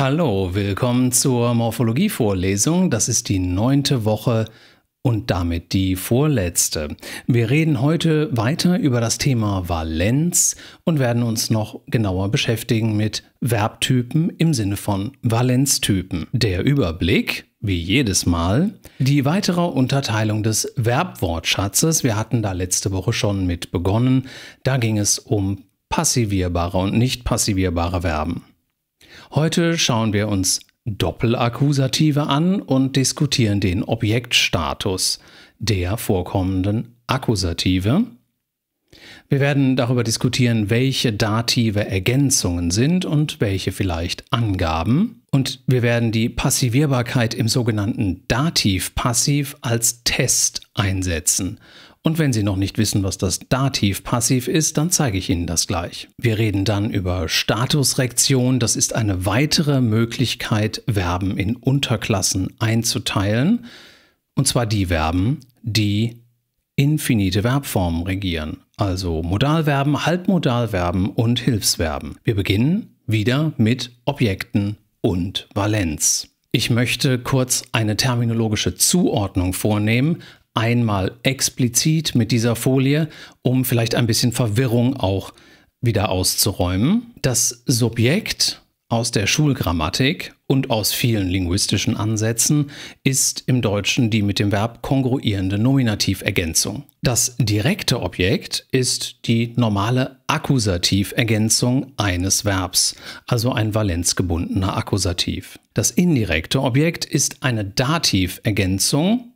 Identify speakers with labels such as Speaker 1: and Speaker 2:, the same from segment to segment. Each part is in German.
Speaker 1: Hallo, willkommen zur Morphologievorlesung. Das ist die neunte Woche und damit die vorletzte. Wir reden heute weiter über das Thema Valenz und werden uns noch genauer beschäftigen mit Verbtypen im Sinne von Valenztypen. Der Überblick, wie jedes Mal, die weitere Unterteilung des Verbwortschatzes. Wir hatten da letzte Woche schon mit begonnen. Da ging es um passivierbare und nicht passivierbare Verben. Heute schauen wir uns Doppelakkusative an und diskutieren den Objektstatus der vorkommenden Akkusative. Wir werden darüber diskutieren, welche dative Ergänzungen sind und welche vielleicht Angaben. Und wir werden die Passivierbarkeit im sogenannten Dativ-Passiv als Test einsetzen und wenn Sie noch nicht wissen, was das Dativ-Passiv ist, dann zeige ich Ihnen das gleich. Wir reden dann über Statusrektion. Das ist eine weitere Möglichkeit, Verben in Unterklassen einzuteilen. Und zwar die Verben, die infinite Verbformen regieren. Also Modalverben, Halbmodalverben und Hilfsverben. Wir beginnen wieder mit Objekten und Valenz. Ich möchte kurz eine terminologische Zuordnung vornehmen einmal explizit mit dieser Folie, um vielleicht ein bisschen Verwirrung auch wieder auszuräumen. Das Subjekt aus der Schulgrammatik und aus vielen linguistischen Ansätzen ist im Deutschen die mit dem Verb kongruierende Nominativergänzung. Das direkte Objekt ist die normale Akkusativergänzung eines Verbs, also ein valenzgebundener Akkusativ. Das indirekte Objekt ist eine Dativergänzung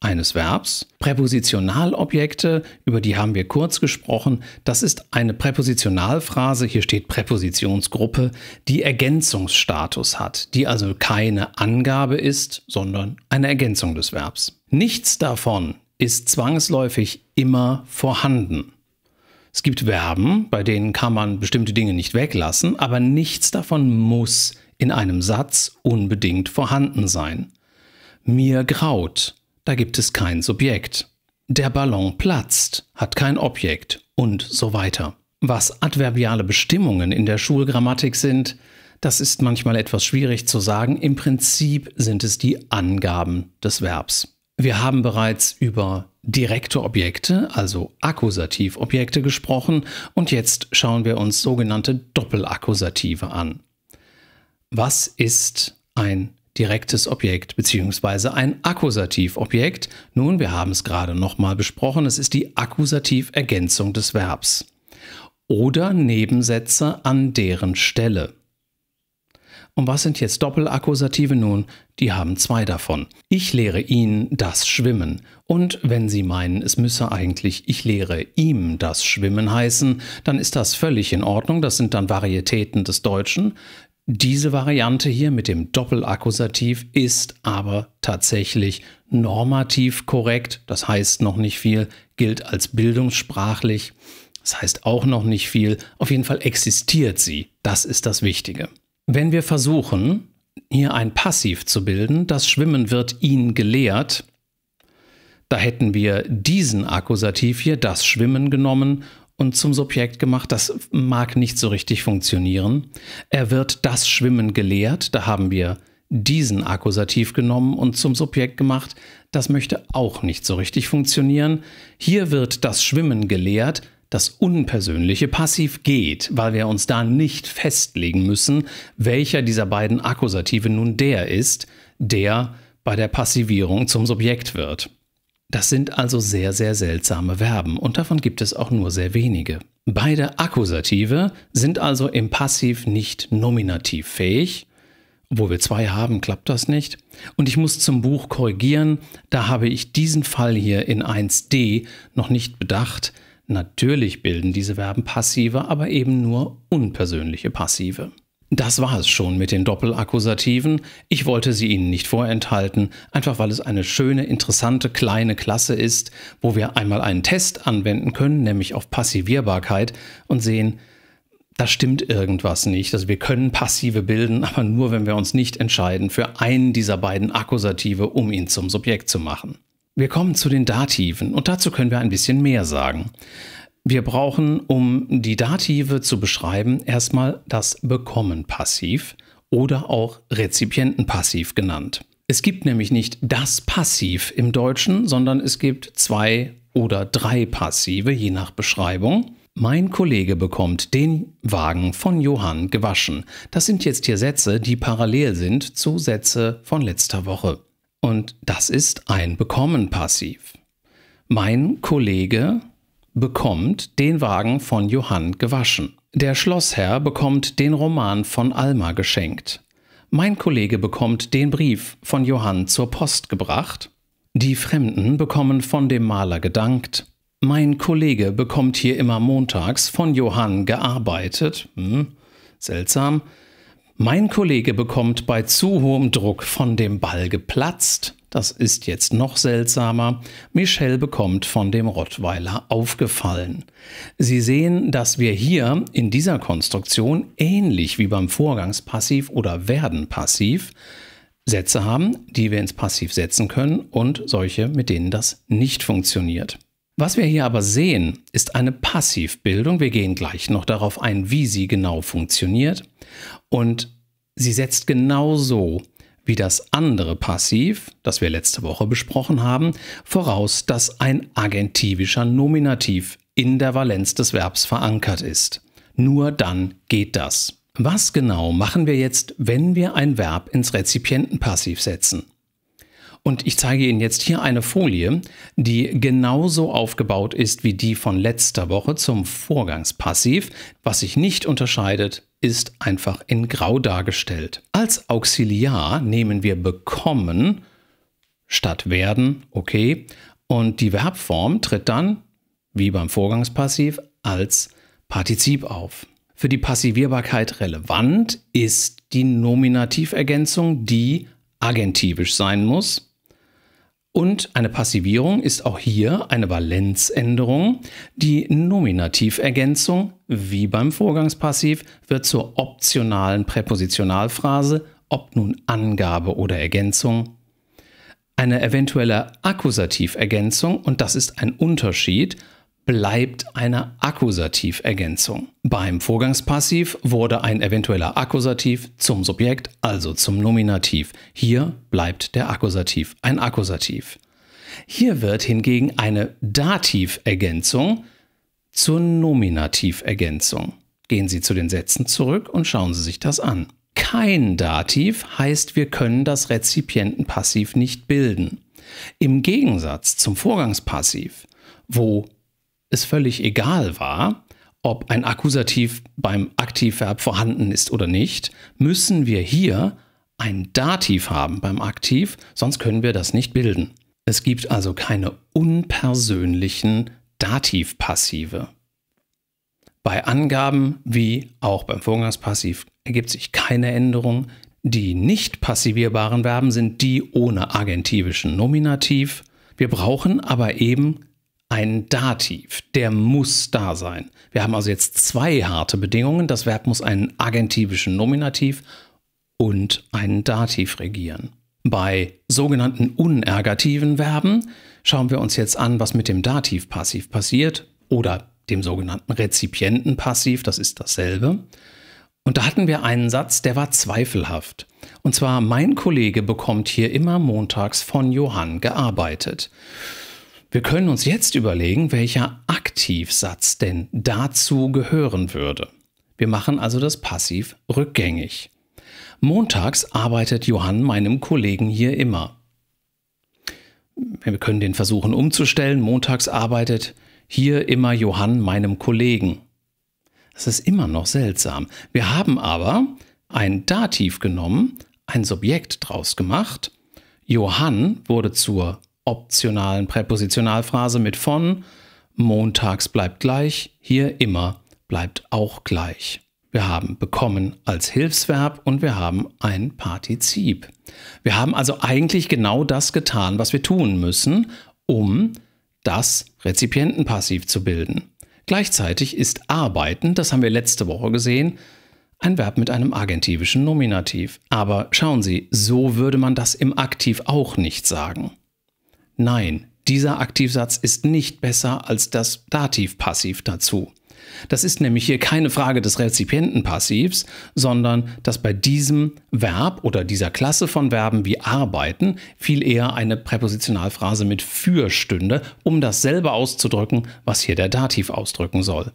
Speaker 1: eines Verbs. Präpositionalobjekte, über die haben wir kurz gesprochen, das ist eine Präpositionalphrase, hier steht Präpositionsgruppe, die Ergänzungsstatus hat, die also keine Angabe ist, sondern eine Ergänzung des Verbs. Nichts davon ist zwangsläufig immer vorhanden. Es gibt Verben, bei denen kann man bestimmte Dinge nicht weglassen, aber nichts davon muss in einem Satz unbedingt vorhanden sein. Mir graut da gibt es kein Subjekt. Der Ballon platzt, hat kein Objekt und so weiter. Was adverbiale Bestimmungen in der Schulgrammatik sind, das ist manchmal etwas schwierig zu sagen. Im Prinzip sind es die Angaben des Verbs. Wir haben bereits über direkte Objekte, also Akkusativobjekte gesprochen und jetzt schauen wir uns sogenannte Doppelakkusative an. Was ist ein direktes Objekt bzw. ein Akkusativobjekt. Nun, wir haben es gerade nochmal besprochen, es ist die Akkusativergänzung des Verbs. Oder Nebensätze an deren Stelle. Und was sind jetzt Doppelakkusative nun? Die haben zwei davon. Ich lehre ihn das Schwimmen. Und wenn Sie meinen, es müsse eigentlich ich lehre ihm das Schwimmen heißen, dann ist das völlig in Ordnung. Das sind dann Varietäten des Deutschen. Diese Variante hier mit dem Doppelakkusativ ist aber tatsächlich normativ korrekt, das heißt noch nicht viel, gilt als bildungssprachlich, das heißt auch noch nicht viel, auf jeden Fall existiert sie, das ist das Wichtige. Wenn wir versuchen, hier ein Passiv zu bilden, das Schwimmen wird ihn gelehrt, da hätten wir diesen Akkusativ hier, das Schwimmen genommen und zum Subjekt gemacht. Das mag nicht so richtig funktionieren. Er wird das Schwimmen gelehrt. Da haben wir diesen Akkusativ genommen und zum Subjekt gemacht. Das möchte auch nicht so richtig funktionieren. Hier wird das Schwimmen gelehrt. Das unpersönliche Passiv geht, weil wir uns da nicht festlegen müssen, welcher dieser beiden Akkusative nun der ist, der bei der Passivierung zum Subjekt wird. Das sind also sehr, sehr seltsame Verben und davon gibt es auch nur sehr wenige. Beide Akkusative sind also im Passiv nicht nominativ fähig. Obwohl wir zwei haben, klappt das nicht. Und ich muss zum Buch korrigieren, da habe ich diesen Fall hier in 1d noch nicht bedacht. Natürlich bilden diese Verben Passive, aber eben nur unpersönliche Passive. Das war es schon mit den Doppelakkusativen. Ich wollte sie Ihnen nicht vorenthalten, einfach weil es eine schöne, interessante, kleine Klasse ist, wo wir einmal einen Test anwenden können, nämlich auf Passivierbarkeit und sehen, da stimmt irgendwas nicht. Also wir können Passive bilden, aber nur, wenn wir uns nicht entscheiden für einen dieser beiden Akkusative, um ihn zum Subjekt zu machen. Wir kommen zu den Dativen und dazu können wir ein bisschen mehr sagen. Wir brauchen, um die Dative zu beschreiben, erstmal das Bekommen-Passiv oder auch Rezipienten-Passiv genannt. Es gibt nämlich nicht das Passiv im Deutschen, sondern es gibt zwei oder drei Passive, je nach Beschreibung. Mein Kollege bekommt den Wagen von Johann gewaschen. Das sind jetzt hier Sätze, die parallel sind zu Sätze von letzter Woche. Und das ist ein Bekommen-Passiv. Mein Kollege bekommt den Wagen von Johann gewaschen. Der Schlossherr bekommt den Roman von Alma geschenkt. Mein Kollege bekommt den Brief von Johann zur Post gebracht. Die Fremden bekommen von dem Maler gedankt. Mein Kollege bekommt hier immer montags von Johann gearbeitet. Hm, seltsam. Mein Kollege bekommt bei zu hohem Druck von dem Ball geplatzt. Das ist jetzt noch seltsamer. Michelle bekommt von dem Rottweiler aufgefallen. Sie sehen, dass wir hier in dieser Konstruktion ähnlich wie beim Vorgangspassiv oder Werden-Passiv Sätze haben, die wir ins Passiv setzen können und solche, mit denen das nicht funktioniert. Was wir hier aber sehen, ist eine Passivbildung. Wir gehen gleich noch darauf ein, wie sie genau funktioniert. Und sie setzt genauso wie das andere Passiv, das wir letzte Woche besprochen haben, voraus, dass ein agentivischer Nominativ in der Valenz des Verbs verankert ist. Nur dann geht das. Was genau machen wir jetzt, wenn wir ein Verb ins Rezipientenpassiv setzen? Und ich zeige Ihnen jetzt hier eine Folie, die genauso aufgebaut ist wie die von letzter Woche zum Vorgangspassiv. Was sich nicht unterscheidet, ist einfach in Grau dargestellt. Als Auxiliar nehmen wir bekommen statt werden, okay, und die Verbform tritt dann, wie beim Vorgangspassiv, als Partizip auf. Für die Passivierbarkeit relevant ist die Nominativergänzung, die agentivisch sein muss, und eine Passivierung ist auch hier eine Valenzänderung. Die Nominativergänzung, wie beim Vorgangspassiv, wird zur optionalen Präpositionalphrase, ob nun Angabe oder Ergänzung. Eine eventuelle Akkusativergänzung, und das ist ein Unterschied, bleibt eine Akkusativergänzung. Beim Vorgangspassiv wurde ein eventueller Akkusativ zum Subjekt, also zum Nominativ. Hier bleibt der Akkusativ ein Akkusativ. Hier wird hingegen eine Dativergänzung zur Nominativergänzung. Gehen Sie zu den Sätzen zurück und schauen Sie sich das an. Kein Dativ heißt, wir können das Rezipientenpassiv nicht bilden. Im Gegensatz zum Vorgangspassiv, wo es völlig egal war, ob ein Akkusativ beim Aktivverb vorhanden ist oder nicht, müssen wir hier ein Dativ haben beim Aktiv, sonst können wir das nicht bilden. Es gibt also keine unpersönlichen Dativpassive. Bei Angaben wie auch beim Vorgangspassiv ergibt sich keine Änderung. Die nicht passivierbaren Verben sind die ohne agentivischen Nominativ. Wir brauchen aber eben ein Dativ, der muss da sein. Wir haben also jetzt zwei harte Bedingungen. Das Verb muss einen agentivischen Nominativ und einen Dativ regieren. Bei sogenannten unergativen Verben schauen wir uns jetzt an, was mit dem Dativpassiv passiert oder dem sogenannten Rezipientenpassiv, das ist dasselbe. Und da hatten wir einen Satz, der war zweifelhaft. Und zwar, mein Kollege bekommt hier immer montags von Johann gearbeitet. Wir können uns jetzt überlegen, welcher Aktivsatz denn dazu gehören würde. Wir machen also das Passiv rückgängig. Montags arbeitet Johann meinem Kollegen hier immer. Wir können den versuchen umzustellen. Montags arbeitet hier immer Johann meinem Kollegen. Das ist immer noch seltsam. Wir haben aber ein Dativ genommen, ein Subjekt draus gemacht. Johann wurde zur optionalen Präpositionalphrase mit von. Montags bleibt gleich, hier immer bleibt auch gleich. Wir haben bekommen als Hilfsverb und wir haben ein Partizip. Wir haben also eigentlich genau das getan, was wir tun müssen, um das Rezipientenpassiv zu bilden. Gleichzeitig ist arbeiten, das haben wir letzte Woche gesehen, ein Verb mit einem agentivischen Nominativ. Aber schauen Sie, so würde man das im Aktiv auch nicht sagen. Nein, dieser Aktivsatz ist nicht besser als das Dativpassiv dazu. Das ist nämlich hier keine Frage des Rezipientenpassivs, sondern dass bei diesem Verb oder dieser Klasse von Verben wie arbeiten viel eher eine Präpositionalphrase mit für stünde, um dasselbe auszudrücken, was hier der Dativ ausdrücken soll.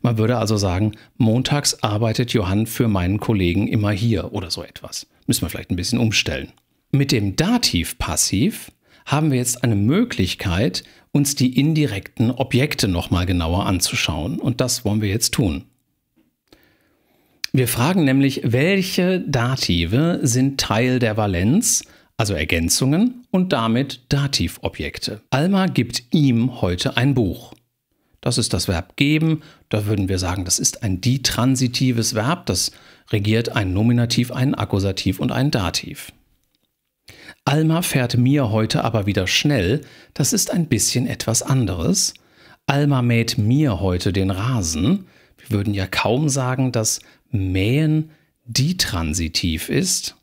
Speaker 1: Man würde also sagen, montags arbeitet Johann für meinen Kollegen immer hier oder so etwas. Müssen wir vielleicht ein bisschen umstellen. Mit dem Dativpassiv haben wir jetzt eine Möglichkeit, uns die indirekten Objekte nochmal genauer anzuschauen. Und das wollen wir jetzt tun. Wir fragen nämlich, welche Dative sind Teil der Valenz, also Ergänzungen und damit Dativobjekte. Alma gibt ihm heute ein Buch. Das ist das Verb geben. Da würden wir sagen, das ist ein ditransitives Verb. Das regiert ein Nominativ, einen Akkusativ und einen Dativ. Alma fährt mir heute aber wieder schnell, das ist ein bisschen etwas anderes. Alma mäht mir heute den Rasen. Wir würden ja kaum sagen, dass mähen ditransitiv ist.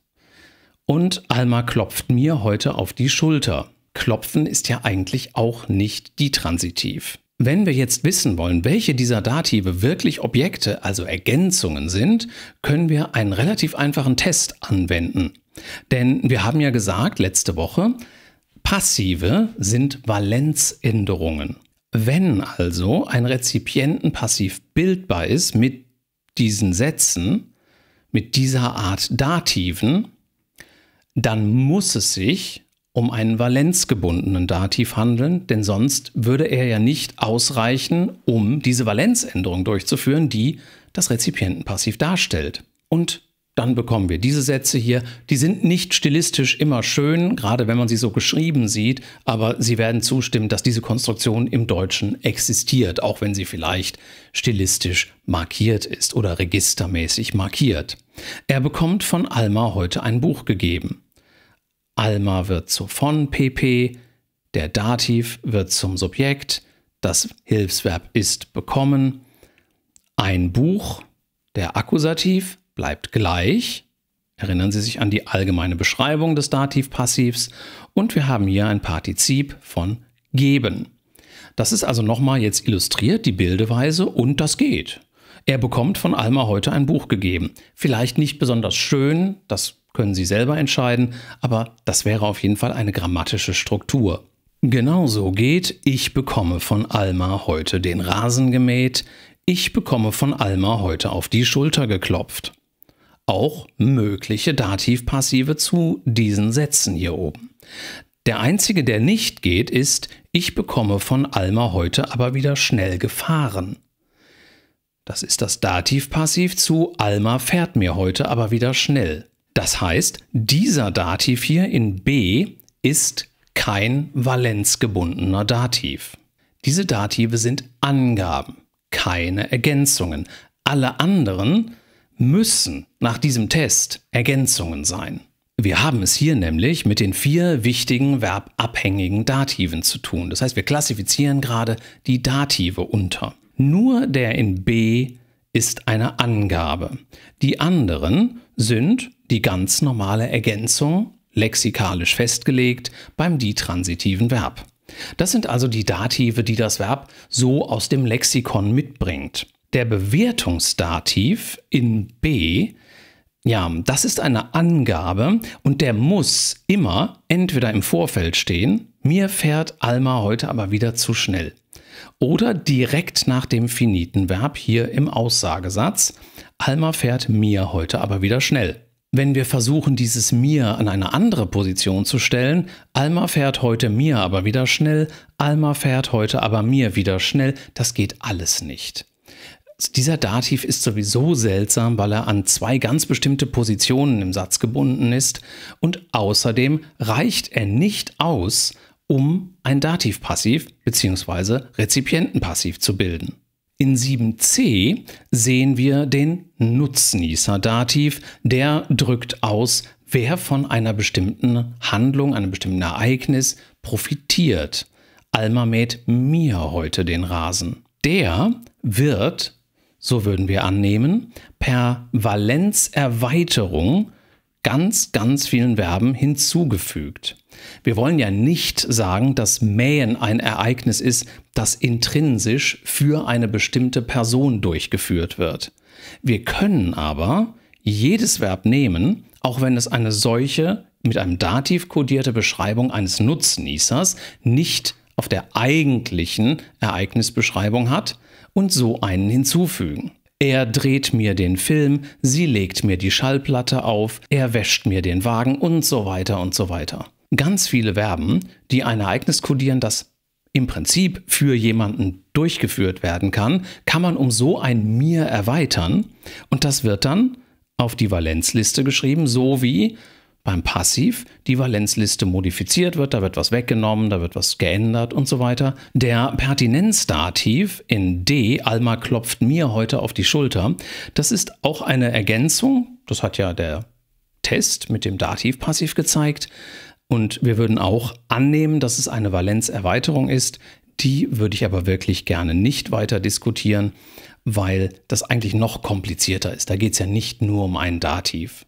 Speaker 1: Und Alma klopft mir heute auf die Schulter. Klopfen ist ja eigentlich auch nicht ditransitiv. Wenn wir jetzt wissen wollen, welche dieser Dative wirklich Objekte, also Ergänzungen sind, können wir einen relativ einfachen Test anwenden. Denn wir haben ja gesagt letzte Woche, passive sind Valenzänderungen. Wenn also ein Rezipientenpassiv bildbar ist mit diesen Sätzen, mit dieser Art Dativen, dann muss es sich um einen valenzgebundenen Dativ handeln, denn sonst würde er ja nicht ausreichen, um diese Valenzänderung durchzuführen, die das Rezipientenpassiv darstellt. Und dann bekommen wir diese Sätze hier. Die sind nicht stilistisch immer schön, gerade wenn man sie so geschrieben sieht, aber Sie werden zustimmen, dass diese Konstruktion im Deutschen existiert, auch wenn sie vielleicht stilistisch markiert ist oder registermäßig markiert. Er bekommt von Alma heute ein Buch gegeben. Alma wird zu von PP, der Dativ wird zum Subjekt, das Hilfsverb ist bekommen, ein Buch, der Akkusativ bleibt gleich. Erinnern Sie sich an die allgemeine Beschreibung des Dativpassivs und wir haben hier ein Partizip von geben. Das ist also nochmal jetzt illustriert, die Bildeweise und das geht. Er bekommt von Alma heute ein Buch gegeben. Vielleicht nicht besonders schön, das können Sie selber entscheiden, aber das wäre auf jeden Fall eine grammatische Struktur. Genauso geht, ich bekomme von Alma heute den Rasen gemäht, ich bekomme von Alma heute auf die Schulter geklopft auch mögliche Dativpassive zu diesen Sätzen hier oben. Der einzige, der nicht geht, ist Ich bekomme von Alma heute aber wieder schnell gefahren. Das ist das Dativpassiv zu Alma fährt mir heute aber wieder schnell. Das heißt, dieser Dativ hier in B ist kein valenzgebundener Dativ. Diese Dative sind Angaben, keine Ergänzungen. Alle anderen müssen nach diesem Test Ergänzungen sein. Wir haben es hier nämlich mit den vier wichtigen verbabhängigen Dativen zu tun. Das heißt, wir klassifizieren gerade die Dative unter. Nur der in B ist eine Angabe. Die anderen sind die ganz normale Ergänzung, lexikalisch festgelegt, beim ditransitiven Verb. Das sind also die Dative, die das Verb so aus dem Lexikon mitbringt der Bewertungsdativ in B, ja, das ist eine Angabe und der muss immer entweder im Vorfeld stehen, mir fährt Alma heute aber wieder zu schnell. Oder direkt nach dem Finitenverb hier im Aussagesatz, Alma fährt mir heute aber wieder schnell. Wenn wir versuchen, dieses mir an eine andere Position zu stellen, Alma fährt heute mir aber wieder schnell, Alma fährt heute aber mir wieder schnell, das geht alles nicht. Dieser Dativ ist sowieso seltsam, weil er an zwei ganz bestimmte Positionen im Satz gebunden ist und außerdem reicht er nicht aus, um ein Dativpassiv bzw. Rezipientenpassiv zu bilden. In 7c sehen wir den Nutznießer-Dativ, der drückt aus, wer von einer bestimmten Handlung, einem bestimmten Ereignis profitiert. Alma mäht mir heute den Rasen. Der wird so würden wir annehmen, per Valenzerweiterung ganz, ganz vielen Verben hinzugefügt. Wir wollen ja nicht sagen, dass Mähen ein Ereignis ist, das intrinsisch für eine bestimmte Person durchgeführt wird. Wir können aber jedes Verb nehmen, auch wenn es eine solche mit einem Dativ kodierte Beschreibung eines Nutznießers nicht auf der eigentlichen Ereignisbeschreibung hat, und so einen hinzufügen. Er dreht mir den Film, sie legt mir die Schallplatte auf, er wäscht mir den Wagen und so weiter und so weiter. Ganz viele Verben, die ein Ereignis kodieren, das im Prinzip für jemanden durchgeführt werden kann, kann man um so ein mir erweitern und das wird dann auf die Valenzliste geschrieben, so wie beim Passiv die Valenzliste modifiziert wird, da wird was weggenommen, da wird was geändert und so weiter. Der Pertinenzdativ in D, Alma klopft mir heute auf die Schulter, das ist auch eine Ergänzung, das hat ja der Test mit dem Dativ-Passiv gezeigt. Und wir würden auch annehmen, dass es eine Valenzerweiterung ist. Die würde ich aber wirklich gerne nicht weiter diskutieren, weil das eigentlich noch komplizierter ist. Da geht es ja nicht nur um einen Dativ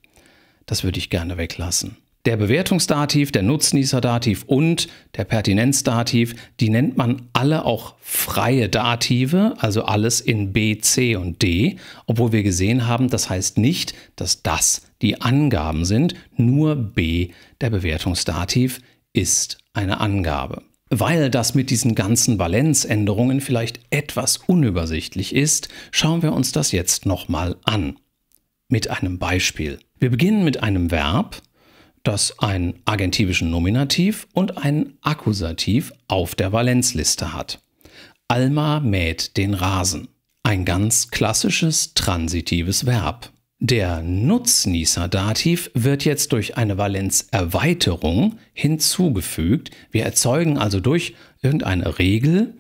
Speaker 1: das würde ich gerne weglassen. Der Bewertungsdativ, der Nutznießerdativ und der Pertinenzdativ, die nennt man alle auch freie Dative, also alles in B, C und D, obwohl wir gesehen haben, das heißt nicht, dass das die Angaben sind, nur B, der Bewertungsdativ, ist eine Angabe. Weil das mit diesen ganzen Valenzänderungen vielleicht etwas unübersichtlich ist, schauen wir uns das jetzt nochmal an. Mit einem Beispiel. Wir beginnen mit einem Verb, das einen agentivischen Nominativ und einen Akkusativ auf der Valenzliste hat. Alma mäht den Rasen. Ein ganz klassisches transitives Verb. Der Nutznießer-Dativ wird jetzt durch eine Valenzerweiterung hinzugefügt. Wir erzeugen also durch irgendeine Regel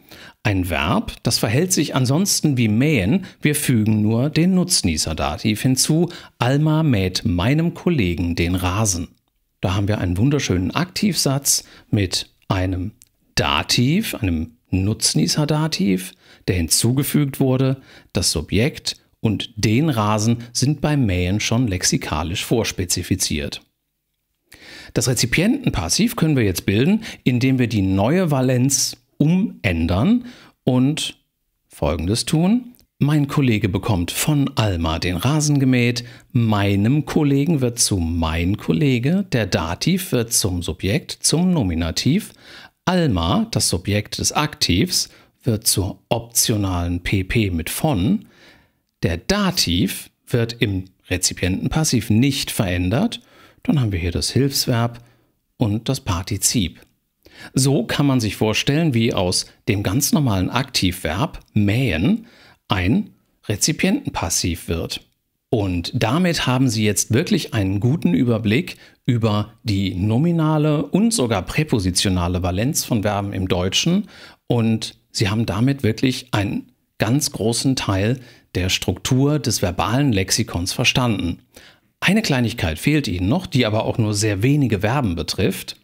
Speaker 1: ein Verb, das verhält sich ansonsten wie mähen, wir fügen nur den Nutznießer-Dativ hinzu, Alma mäht meinem Kollegen den Rasen. Da haben wir einen wunderschönen Aktivsatz mit einem Dativ, einem Nutznießer-Dativ, der hinzugefügt wurde, das Subjekt und den Rasen sind beim Mähen schon lexikalisch vorspezifiziert. Das Rezipientenpassiv können wir jetzt bilden, indem wir die neue Valenz umändern und Folgendes tun. Mein Kollege bekommt von Alma den Rasen gemäht, meinem Kollegen wird zu mein Kollege, der Dativ wird zum Subjekt, zum Nominativ, Alma, das Subjekt des Aktivs, wird zur optionalen PP mit von, der Dativ wird im Rezipientenpassiv nicht verändert, dann haben wir hier das Hilfsverb und das Partizip. So kann man sich vorstellen, wie aus dem ganz normalen Aktivverb mähen ein Rezipientenpassiv wird. Und damit haben Sie jetzt wirklich einen guten Überblick über die nominale und sogar präpositionale Valenz von Verben im Deutschen und Sie haben damit wirklich einen ganz großen Teil der Struktur des verbalen Lexikons verstanden. Eine Kleinigkeit fehlt Ihnen noch, die aber auch nur sehr wenige Verben betrifft.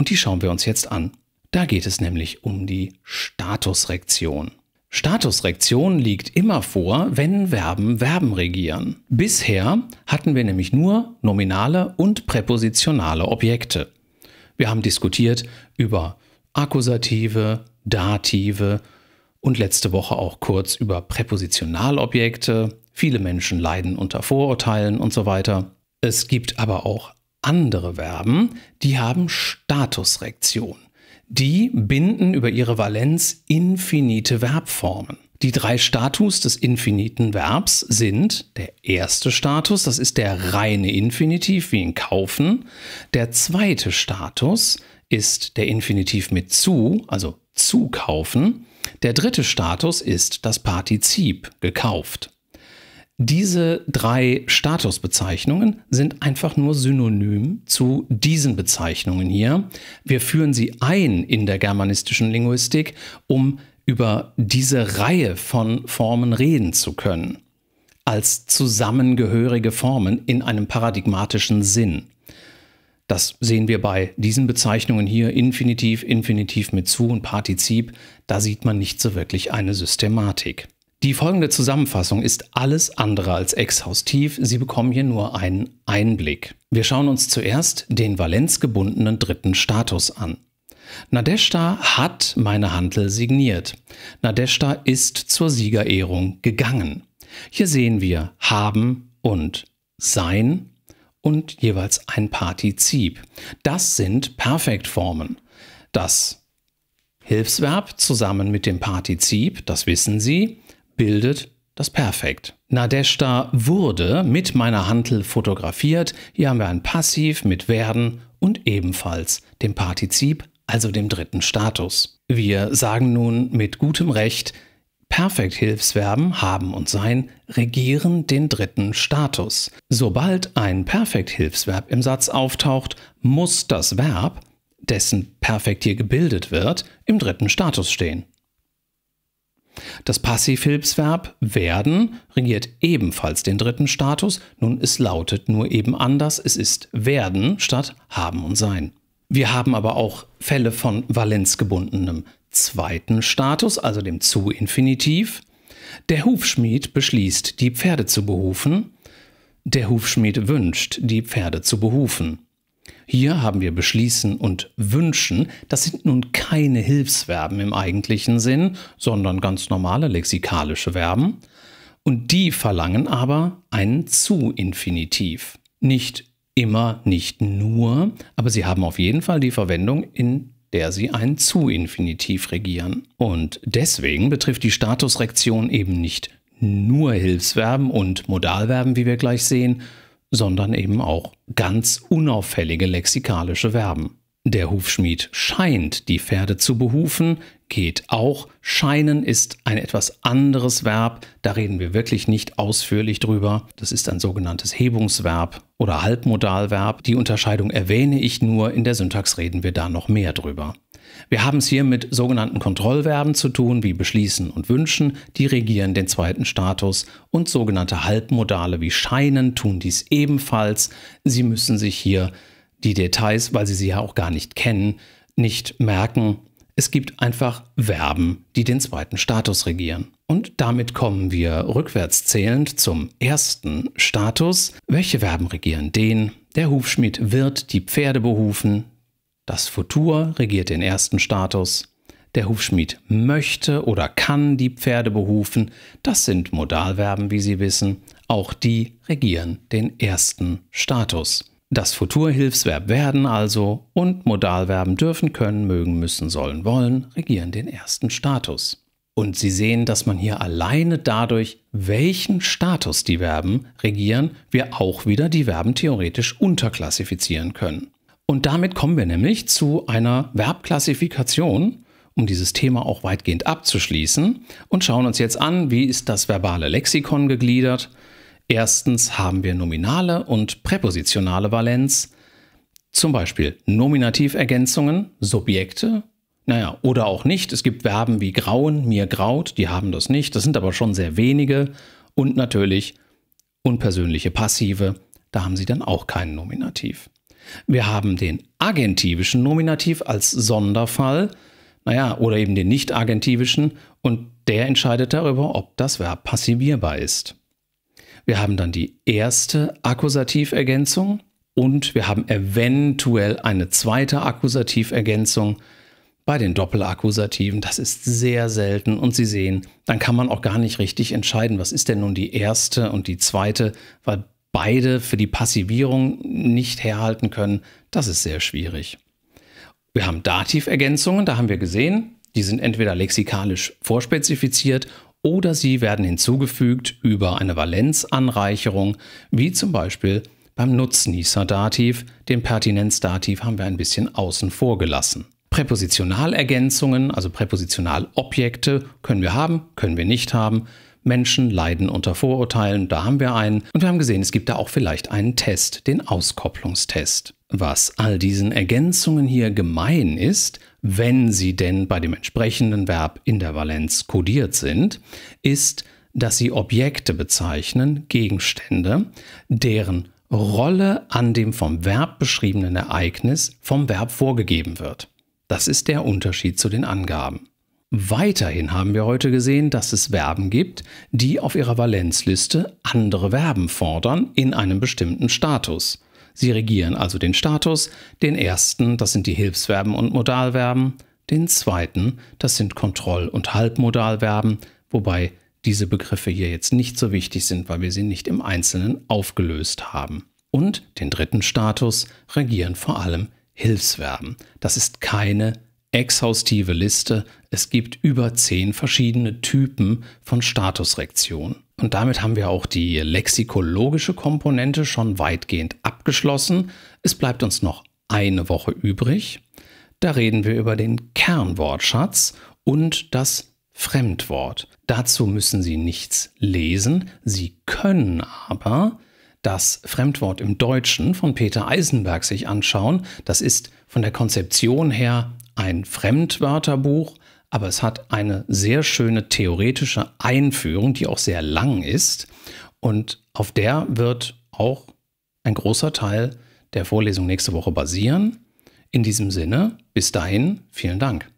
Speaker 1: Und die schauen wir uns jetzt an. Da geht es nämlich um die Statusrektion. Statusrektion liegt immer vor, wenn Verben Verben regieren. Bisher hatten wir nämlich nur nominale und präpositionale Objekte. Wir haben diskutiert über Akkusative, Dative und letzte Woche auch kurz über Präpositionalobjekte. Viele Menschen leiden unter Vorurteilen und so weiter. Es gibt aber auch andere Verben, die haben Statusrektion. Die binden über ihre Valenz infinite Verbformen. Die drei Status des infiniten Verbs sind der erste Status, das ist der reine Infinitiv wie in kaufen. Der zweite Status ist der Infinitiv mit zu, also zu kaufen. Der dritte Status ist das Partizip gekauft. Diese drei Statusbezeichnungen sind einfach nur synonym zu diesen Bezeichnungen hier. Wir führen sie ein in der germanistischen Linguistik, um über diese Reihe von Formen reden zu können, als zusammengehörige Formen in einem paradigmatischen Sinn. Das sehen wir bei diesen Bezeichnungen hier, Infinitiv, Infinitiv mit zu und Partizip, da sieht man nicht so wirklich eine Systematik. Die folgende Zusammenfassung ist alles andere als exhaustiv, Sie bekommen hier nur einen Einblick. Wir schauen uns zuerst den valenzgebundenen dritten Status an. Nadeshta hat meine Handel signiert. Nadeshta ist zur Siegerehrung gegangen. Hier sehen wir haben und sein und jeweils ein Partizip. Das sind Perfektformen. Das Hilfsverb zusammen mit dem Partizip, das wissen Sie, bildet das Perfekt. Nadeshda wurde mit meiner Hantel fotografiert. Hier haben wir ein Passiv mit werden und ebenfalls dem Partizip, also dem dritten Status. Wir sagen nun mit gutem Recht, Perfekthilfsverben haben und sein regieren den dritten Status. Sobald ein Perfekthilfsverb im Satz auftaucht, muss das Verb, dessen Perfekt hier gebildet wird, im dritten Status stehen. Das Passivhilfsverb werden regiert ebenfalls den dritten Status, nun es lautet nur eben anders, es ist werden statt haben und sein. Wir haben aber auch Fälle von valenzgebundenem zweiten Status, also dem Zu-Infinitiv. Der Hufschmied beschließt, die Pferde zu berufen. Der Hufschmied wünscht, die Pferde zu berufen. Hier haben wir beschließen und wünschen. Das sind nun keine Hilfsverben im eigentlichen Sinn, sondern ganz normale lexikalische Verben. Und die verlangen aber einen Zu-Infinitiv. Nicht immer, nicht nur, aber sie haben auf jeden Fall die Verwendung, in der sie einen Zu-Infinitiv regieren. Und deswegen betrifft die Statusrektion eben nicht nur Hilfsverben und Modalverben, wie wir gleich sehen, sondern eben auch ganz unauffällige lexikalische Verben. Der Hufschmied scheint die Pferde zu behufen, geht auch. Scheinen ist ein etwas anderes Verb, da reden wir wirklich nicht ausführlich drüber. Das ist ein sogenanntes Hebungsverb oder Halbmodalverb. Die Unterscheidung erwähne ich nur, in der Syntax reden wir da noch mehr drüber. Wir haben es hier mit sogenannten Kontrollverben zu tun, wie beschließen und wünschen, die regieren den zweiten Status und sogenannte Halbmodale wie scheinen tun dies ebenfalls. Sie müssen sich hier die Details, weil sie sie ja auch gar nicht kennen, nicht merken. Es gibt einfach Verben, die den zweiten Status regieren. Und damit kommen wir rückwärts zählend zum ersten Status. Welche Verben regieren den? Der Hufschmied wird die Pferde behufen, das Futur regiert den ersten Status. Der Hufschmied möchte oder kann die Pferde behufen. Das sind Modalverben, wie Sie wissen. Auch die regieren den ersten Status. Das Futurhilfsverb werden also und Modalverben dürfen, können, mögen, müssen, sollen, wollen regieren den ersten Status. Und Sie sehen, dass man hier alleine dadurch, welchen Status die Verben regieren, wir auch wieder die Verben theoretisch unterklassifizieren können. Und damit kommen wir nämlich zu einer Verbklassifikation, um dieses Thema auch weitgehend abzuschließen und schauen uns jetzt an, wie ist das verbale Lexikon gegliedert. Erstens haben wir nominale und präpositionale Valenz, zum Beispiel Nominativergänzungen, Subjekte, naja, oder auch nicht. Es gibt Verben wie grauen, mir graut, die haben das nicht, das sind aber schon sehr wenige. Und natürlich unpersönliche Passive, da haben sie dann auch keinen Nominativ. Wir haben den agentivischen Nominativ als Sonderfall, naja, oder eben den nicht-agentivischen und der entscheidet darüber, ob das Verb passivierbar ist. Wir haben dann die erste Akkusativergänzung und wir haben eventuell eine zweite Akkusativergänzung bei den Doppelakkusativen. Das ist sehr selten und Sie sehen, dann kann man auch gar nicht richtig entscheiden, was ist denn nun die erste und die zweite, weil beide für die Passivierung nicht herhalten können, das ist sehr schwierig. Wir haben Dativergänzungen, da haben wir gesehen, die sind entweder lexikalisch vorspezifiziert oder sie werden hinzugefügt über eine Valenzanreicherung, wie zum Beispiel beim Nutznießer-Dativ. Den Pertinenz-Dativ haben wir ein bisschen außen vor gelassen. Präpositionalergänzungen, also Präpositionalobjekte, können wir haben, können wir nicht haben. Menschen leiden unter Vorurteilen, da haben wir einen. Und wir haben gesehen, es gibt da auch vielleicht einen Test, den Auskopplungstest. Was all diesen Ergänzungen hier gemein ist, wenn sie denn bei dem entsprechenden Verb in der Valenz kodiert sind, ist, dass sie Objekte bezeichnen, Gegenstände, deren Rolle an dem vom Verb beschriebenen Ereignis vom Verb vorgegeben wird. Das ist der Unterschied zu den Angaben. Weiterhin haben wir heute gesehen, dass es Verben gibt, die auf ihrer Valenzliste andere Verben fordern in einem bestimmten Status. Sie regieren also den Status, den ersten, das sind die Hilfsverben und Modalverben, den zweiten, das sind Kontroll- und Halbmodalverben, wobei diese Begriffe hier jetzt nicht so wichtig sind, weil wir sie nicht im Einzelnen aufgelöst haben. Und den dritten Status regieren vor allem Hilfsverben. Das ist keine exhaustive Liste. Es gibt über zehn verschiedene Typen von Statusrektion. Und damit haben wir auch die lexikologische Komponente schon weitgehend abgeschlossen. Es bleibt uns noch eine Woche übrig. Da reden wir über den Kernwortschatz und das Fremdwort. Dazu müssen Sie nichts lesen. Sie können aber das Fremdwort im Deutschen von Peter Eisenberg sich anschauen. Das ist von der Konzeption her ein Fremdwörterbuch, aber es hat eine sehr schöne theoretische Einführung, die auch sehr lang ist. Und auf der wird auch ein großer Teil der Vorlesung nächste Woche basieren. In diesem Sinne, bis dahin, vielen Dank.